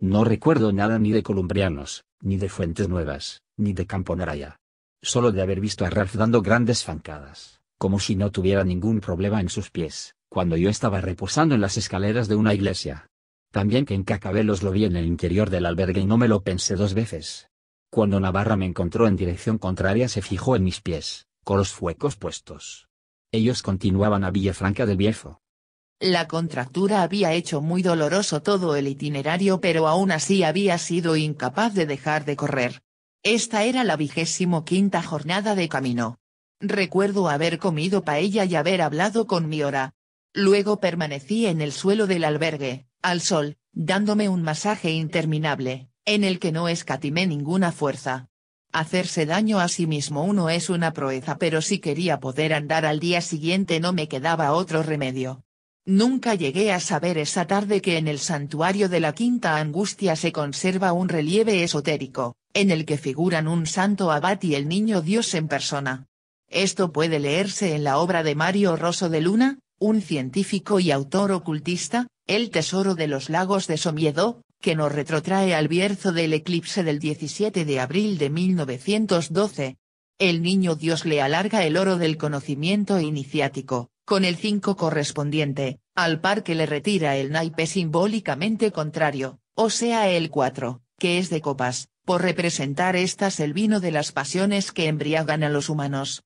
No recuerdo nada ni de columbrianos, ni de Fuentes Nuevas, ni de Camponaraya. Solo de haber visto a Ralph dando grandes zancadas, como si no tuviera ningún problema en sus pies, cuando yo estaba reposando en las escaleras de una iglesia. También que en Cacabelos lo vi en el interior del albergue y no me lo pensé dos veces. Cuando Navarra me encontró en dirección contraria se fijó en mis pies, con los fuecos puestos. Ellos continuaban a Villafranca del Viejo. La contractura había hecho muy doloroso todo el itinerario pero aún así había sido incapaz de dejar de correr. Esta era la vigésimo quinta jornada de camino. Recuerdo haber comido paella y haber hablado con mi hora. Luego permanecí en el suelo del albergue, al sol, dándome un masaje interminable, en el que no escatimé ninguna fuerza. Hacerse daño a sí mismo uno es una proeza pero si quería poder andar al día siguiente no me quedaba otro remedio. Nunca llegué a saber esa tarde que en el santuario de la Quinta Angustia se conserva un relieve esotérico, en el que figuran un santo abad y el niño Dios en persona. Esto puede leerse en la obra de Mario Rosso de Luna, un científico y autor ocultista, El Tesoro de los Lagos de Somiedo, que nos retrotrae al Bierzo del eclipse del 17 de abril de 1912. El niño Dios le alarga el oro del conocimiento iniciático, con el 5 correspondiente, al par que le retira el naipe simbólicamente contrario, o sea el 4, que es de copas, por representar estas el vino de las pasiones que embriagan a los humanos.